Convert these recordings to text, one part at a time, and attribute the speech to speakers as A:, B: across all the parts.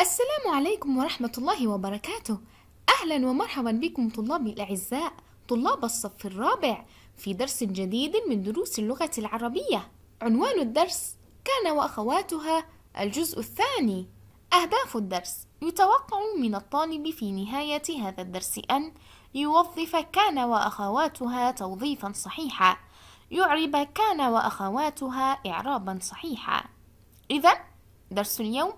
A: السلام عليكم ورحمة الله وبركاته أهلا ومرحبا بكم طلابي الأعزاء طلاب الصف الرابع في درس جديد من دروس اللغة العربية عنوان الدرس كان وأخواتها الجزء الثاني أهداف الدرس يتوقع من الطالب في نهاية هذا الدرس أن يوظف كان وأخواتها توظيفا صحيحا يعرب كان وأخواتها إعرابا صحيحا إذا درس اليوم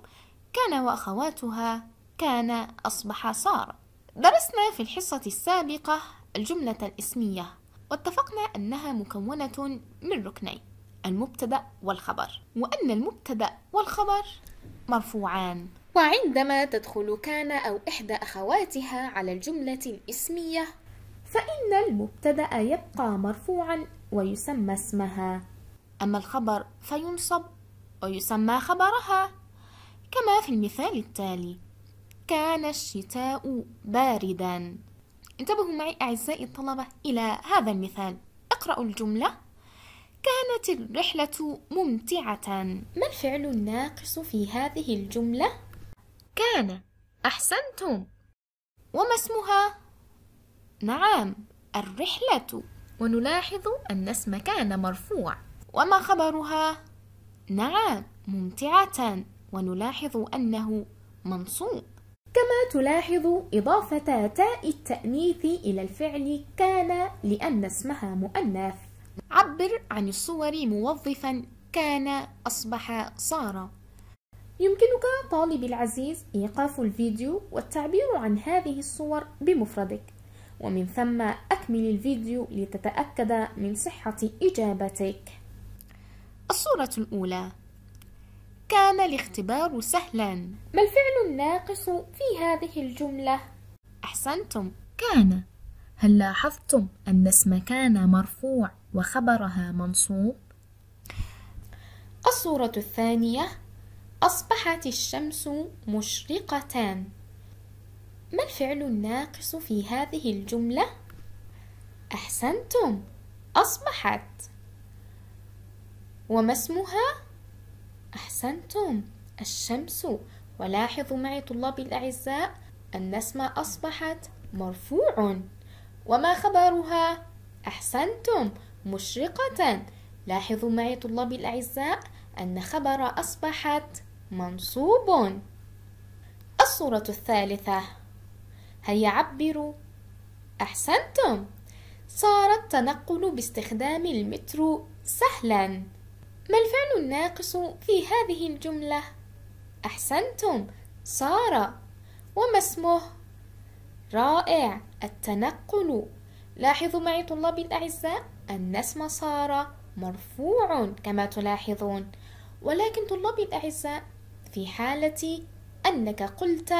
A: كان وأخواتها كان أصبح صار درسنا في الحصة السابقة الجملة الاسمية واتفقنا أنها مكونة من ركنين المبتدأ والخبر وأن المبتدأ والخبر مرفوعان وعندما تدخل كان أو إحدى أخواتها على الجملة الاسمية فإن المبتدأ يبقى مرفوعا ويسمى اسمها أما الخبر فينصب ويسمى خبرها كما في المثال التالي كان الشتاء باردا انتبهوا معي أعزائي الطلبة إلى هذا المثال اقرأوا الجملة كانت الرحلة ممتعة ما الفعل الناقص في هذه الجملة؟ كان أحسنتم وما اسمها؟ نعم الرحلة ونلاحظ أن اسم كان مرفوع وما خبرها؟ نعم ممتعة ونلاحظ أنه منصوب كما تلاحظ إضافة تاء التأنيث إلى الفعل كان لأن اسمها مؤنث عبر عن الصور موظفا كان أصبح صار يمكنك طالبي العزيز إيقاف الفيديو والتعبير عن هذه الصور بمفردك ومن ثم أكمل الفيديو لتتأكد من صحة إجابتك الصورة الأولى كان الاختبار سهلا ما الفعل الناقص في هذه الجملة؟ أحسنتم كان هل لاحظتم أن اسم كان مرفوع وخبرها منصوب؟ الصورة الثانية أصبحت الشمس مشرقتان ما الفعل الناقص في هذه الجملة؟ أحسنتم أصبحت وما اسمها؟ أحسنتم الشمس ولاحظوا معي طلابي الأعزاء أن اسمها أصبحت مرفوع وما خبرها أحسنتم مشرقة لاحظوا معي طلابي الأعزاء أن خبر أصبحت منصوب الصورة الثالثة هيا عبروا أحسنتم صار التنقل باستخدام المترو سهلاً ما الفعل الناقص في هذه الجملة؟ أحسنتم صار وما اسمه؟ رائع التنقل لاحظوا معي طلابي الأعزاء أن اسم صار مرفوع كما تلاحظون ولكن طلابي الأعزاء في حالة أنك قلت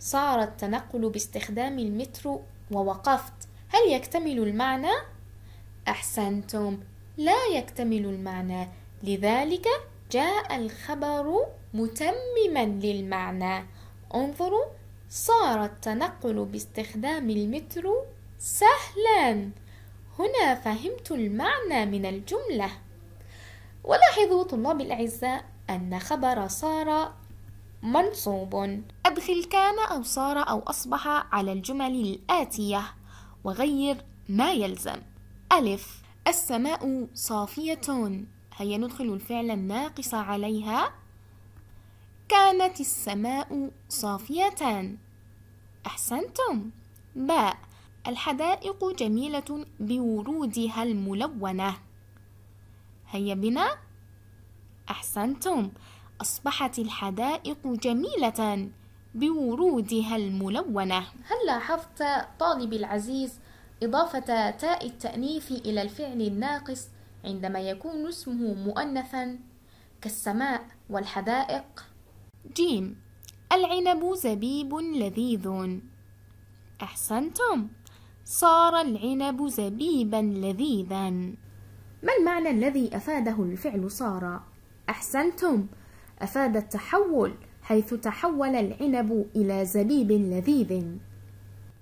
A: صار التنقل باستخدام المترو ووقفت هل يكتمل المعنى؟ أحسنتم لا يكتمل المعنى لذلك جاء الخبر متمما للمعنى انظروا صار التنقل باستخدام المترو سهلا هنا فهمت المعنى من الجملة ولاحظوا طلاب الأعزاء أن خبر صار منصوب أدخل كان أو صار أو أصبح على الجمل الآتية وغير ما يلزم ألف السماء صافية هيا ندخل الفعل الناقص عليها كانت السماء صافية أحسنتم باء الحدائق جميلة بورودها الملونة هيا بنا أحسنتم أصبحت الحدائق جميلة بورودها الملونة هل لاحظت طالبي العزيز إضافة تاء التأنيث إلى الفعل الناقص عندما يكون اسمه مؤنثا كالسماء والحدائق جيم العنب زبيب لذيذ أحسنتم صار العنب زبيبا لذيذا ما المعنى الذي أفاده الفعل صار؟ أحسنتم أفاد التحول حيث تحول العنب إلى زبيب لذيذ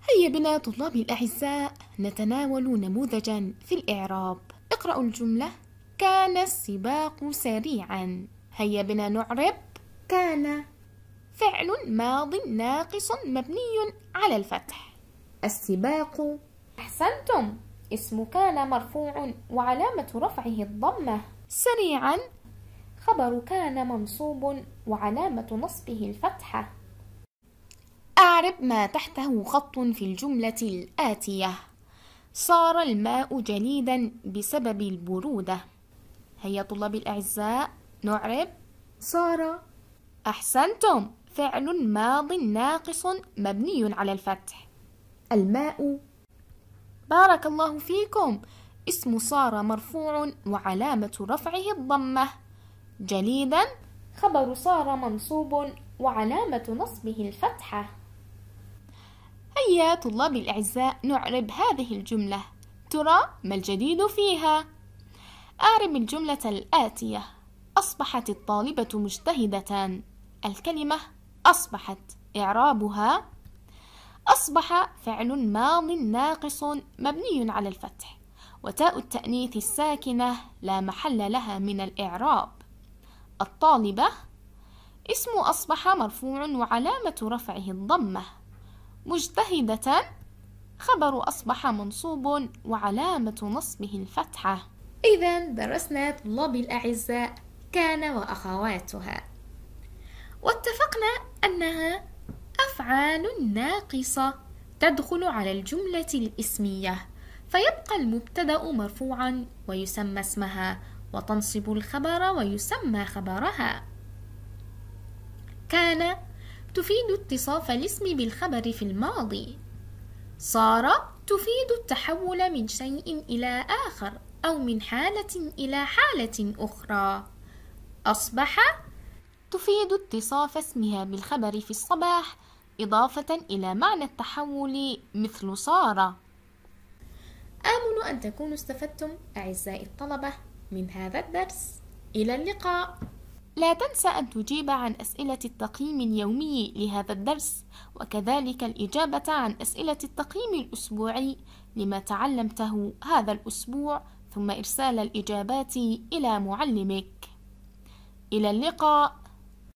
A: هيا بنا طلابي الأعزاء نتناول نموذجا في الإعراب اقرأوا الجملة كان السباق سريعا هيا بنا نعرب كان فعل ماض ناقص مبني على الفتح السباق أحسنتم اسم كان مرفوع وعلامة رفعه الضمة سريعا خبر كان منصوب وعلامة نصبه الفتحة أعرب ما تحته خط في الجملة الآتية صار الماء جليدا بسبب البرودة هيا طلاب الأعزاء نعرب صار أحسنتم فعل ماض ناقص مبني على الفتح الماء بارك الله فيكم اسم صار مرفوع وعلامة رفعه الضمة جليدا خبر صار منصوب وعلامة نصبه الفتحة هيا طلابي الأعزاء نعرب هذه الجملة ترى ما الجديد فيها؟ أعرب الجملة الآتية أصبحت الطالبة مجتهدة الكلمة أصبحت إعرابها أصبح فعل ماض ناقص مبني على الفتح وتاء التأنيث الساكنة لا محل لها من الإعراب الطالبة اسم أصبح مرفوع وعلامة رفعه الضمة مجتهدة خبر أصبح منصوب وعلامة نصبه الفتحة إذا درسنا طلابي الأعزاء كان وأخواتها واتفقنا أنها أفعال ناقصة تدخل على الجملة الإسمية فيبقى المبتدأ مرفوعا ويسمى اسمها وتنصب الخبر ويسمى خبرها كان تفيد اتصاف الاسم بالخبر في الماضي صار تفيد التحول من شيء إلى آخر أو من حالة إلى حالة أخرى أصبح تفيد اتصاف اسمها بالخبر في الصباح إضافة إلى معنى التحول مثل صار آمل أن تكونوا استفدتم أعزائي الطلبة من هذا الدرس إلى اللقاء لا تنسى أن تجيب عن أسئلة التقييم اليومي لهذا الدرس وكذلك الإجابة عن أسئلة التقييم الأسبوعي لما تعلمته هذا الأسبوع ثم إرسال الإجابات إلى معلمك إلى اللقاء